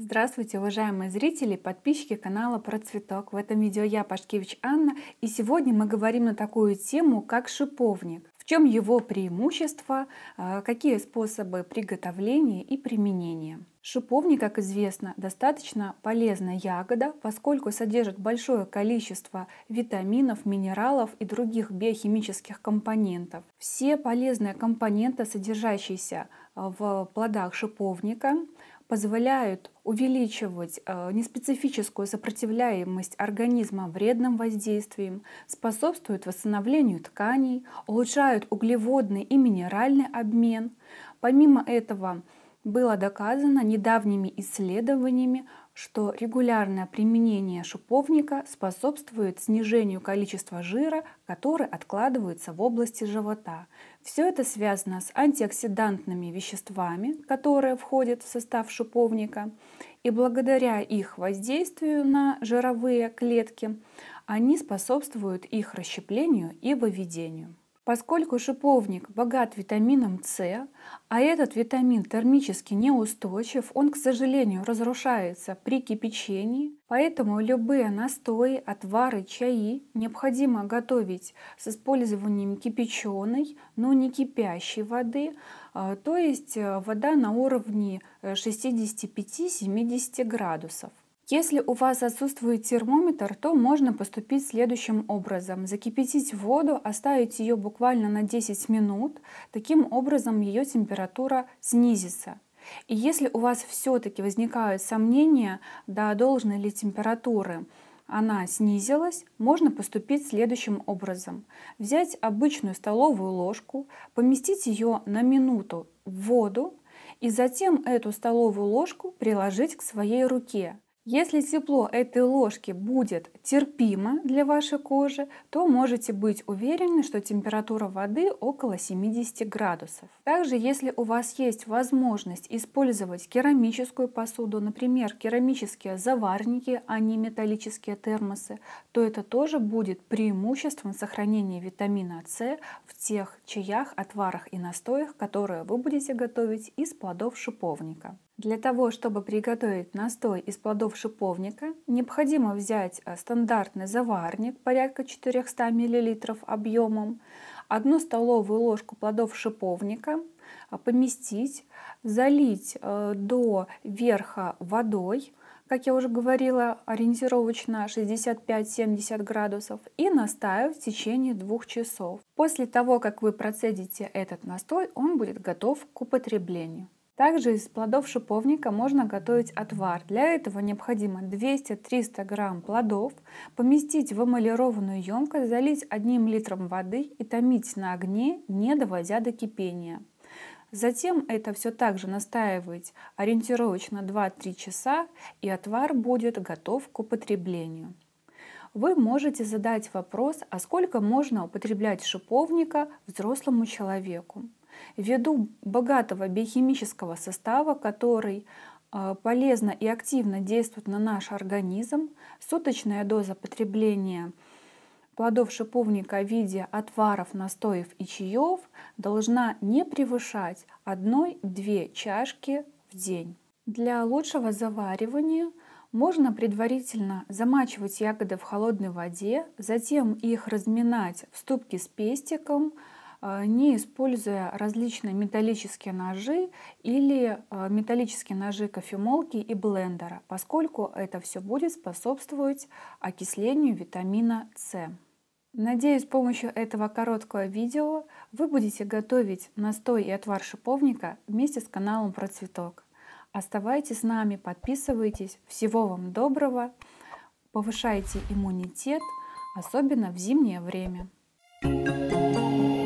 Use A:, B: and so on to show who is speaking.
A: Здравствуйте, уважаемые зрители подписчики канала Про Цветок. В этом видео я, Пашкевич Анна, и сегодня мы говорим на такую тему, как шиповник. В чем его преимущество, а, какие способы приготовления и применения. Шиповник, как известно, достаточно полезная ягода, поскольку содержит большое количество витаминов, минералов и других биохимических компонентов. Все полезные компоненты, содержащиеся а, в плодах шиповника, позволяют увеличивать э, неспецифическую сопротивляемость организма вредным воздействиям, способствуют восстановлению тканей, улучшают углеводный и минеральный обмен. Помимо этого, было доказано недавними исследованиями, что регулярное применение шиповника способствует снижению количества жира, который откладывается в области живота. Все это связано с антиоксидантными веществами, которые входят в состав шиповника, и благодаря их воздействию на жировые клетки они способствуют их расщеплению и выведению. Поскольку шиповник богат витамином С, а этот витамин термически неустойчив, он, к сожалению, разрушается при кипячении, поэтому любые настои, отвары, чаи необходимо готовить с использованием кипяченой, но не кипящей воды, а, то есть э, вода на уровне 65-70 э, градусов. Если у вас отсутствует термометр, то можно поступить следующим образом. Закипятить воду, оставить ее буквально на 10 минут, таким образом ее температура снизится. И если у вас все-таки возникают сомнения до должной ли температуры, она снизилась, можно поступить следующим образом. Взять обычную столовую ложку, поместить ее на минуту в воду и затем эту столовую ложку приложить к своей руке. Если тепло этой ложки будет терпимо для вашей кожи, то можете быть уверены, что температура воды около 70 градусов. Также, если у вас есть возможность использовать керамическую посуду, например, керамические заварники, а не металлические термосы, то это тоже будет преимуществом сохранения витамина С в тех чаях, отварах и настоях, которые вы будете готовить из плодов шиповника. Для того, чтобы приготовить настой из плодов шиповника, необходимо взять э, стандартный заварник порядка 400 мл объемом, одну столовую ложку плодов шиповника, э, поместить, залить э, до верха водой, как я уже говорила, ориентировочно 65-70 градусов и настаивать в течение двух часов. После того, как вы процедите этот настой, он будет готов к употреблению. Также из плодов шиповника можно готовить отвар. Для этого необходимо 200-300 грамм плодов поместить в эмалированную емкость, залить одним литром воды и томить на огне, не доводя до кипения. Затем это все также настаивать ориентировочно 2-3 часа, и отвар будет готов к употреблению вы можете задать вопрос, а сколько можно употреблять шиповника взрослому человеку. Ввиду богатого биохимического состава, который а, полезно и активно действует на наш организм, суточная доза потребления плодов шиповника в виде отваров, настоев и чаев должна не превышать одной 2 чашки в день. Для лучшего заваривания можно предварительно замачивать ягоды в холодной воде, затем их разминать в ступке с пестиком – Э, не используя различные металлические ножи или э, металлические ножи кофемолки и блендера, поскольку это все будет способствовать окислению витамина С. Надеюсь, с помощью этого короткого видео вы будете готовить настой и отвар шиповника вместе с каналом про цветок. Оставайтесь с нами, подписывайтесь. Всего вам доброго. Повышайте иммунитет, особенно в зимнее время. Thank you.